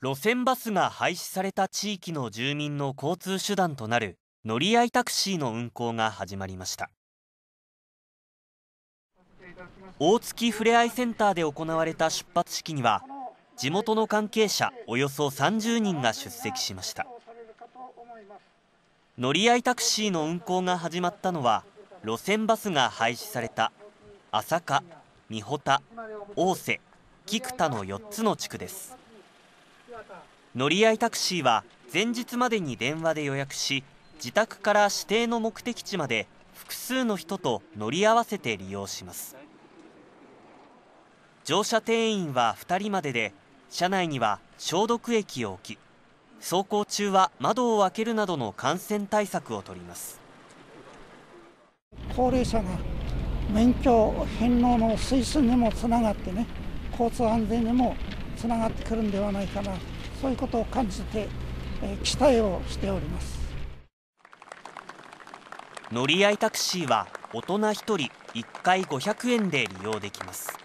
路線バスが廃止された地域の住民の交通手段となる乗り合いタクシーの運行が始まりました大月ふれあいセンターで行われた出発式には地元の関係者およそ30人が出席しました乗り合いタクシーの運行が始まったのは路線バスが廃止された朝霞、三保田、大瀬、菊田の4つの地区です乗り合いタクシーは前日までに電話で予約し自宅から指定の目的地まで複数の人と乗り合わせて利用します乗車定員は2人までで車内には消毒液を置き走行中は窓を開けるなどの感染対策を取ります高齢者が免許返納の推進にもつながってね交通安全にもつながってくるんではないかなそういうことを感じて、えー、期待をしております乗り合いタクシーは大人一人一回500円で利用できます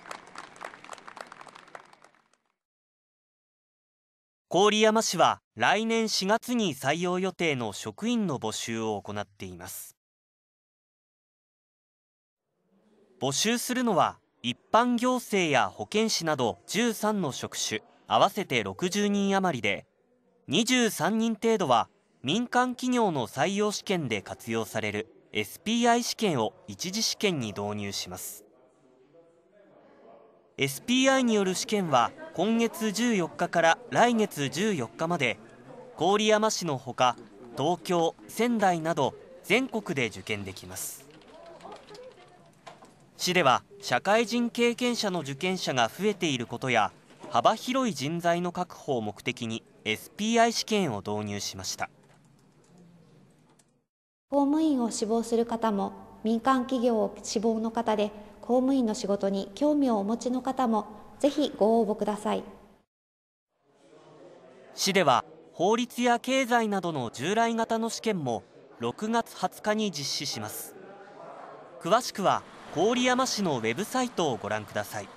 郡山市は来年4月に採用予定の職員の募集を行っています募集するのは一般行政や保健師など13の職種合わせて60人余りで23人程度は民間企業の採用試験で活用される SPI 試験を一次試験に導入します SPI による試験は今月14日から来月14日まで郡山市のほか東京仙台など全国で受験できます市では社会人経験者の受験者が増えていることや幅広い人材の確保を目的に SPI 試験を導入しました公務員を志望する方も民間企業を志望の方で公務員の仕事に興味をお持ちの方もぜひご応募ください市では法律や経済などの従来型の試験も6月20日に実施します詳しくは郡山市のウェブサイトをご覧ください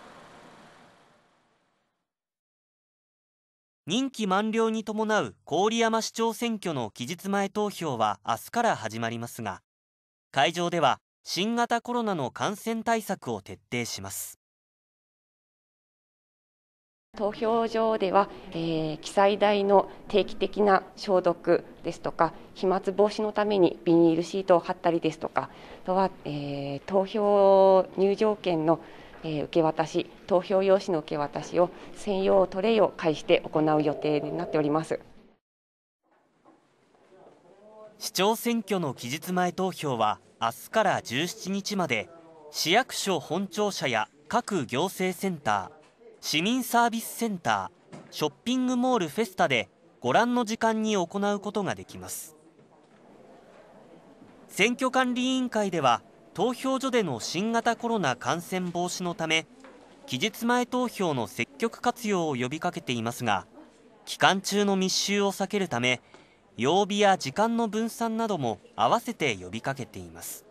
任期満了に伴う郡山市長選挙の期日前投票は明日から始まりますが会場では新型コロナの感染対策を徹底します投票所では、えー、記載台の定期的な消毒ですとか、飛まつ防止のためにビニールシートを貼ったりですとか、あとは、えー、投票入場券の、えー、受け渡し、投票用紙の受け渡しを専用トレイを介して行う予定になっております。市長選挙の期日前投票は明日から17日まで市役所本庁舎や各行政センター市民サービスセンターショッピングモールフェスタでご覧の時間に行うことができます選挙管理委員会では投票所での新型コロナ感染防止のため期日前投票の積極活用を呼びかけていますが期間中の密集を避けるため曜日や時間の分散なども併せて呼びかけています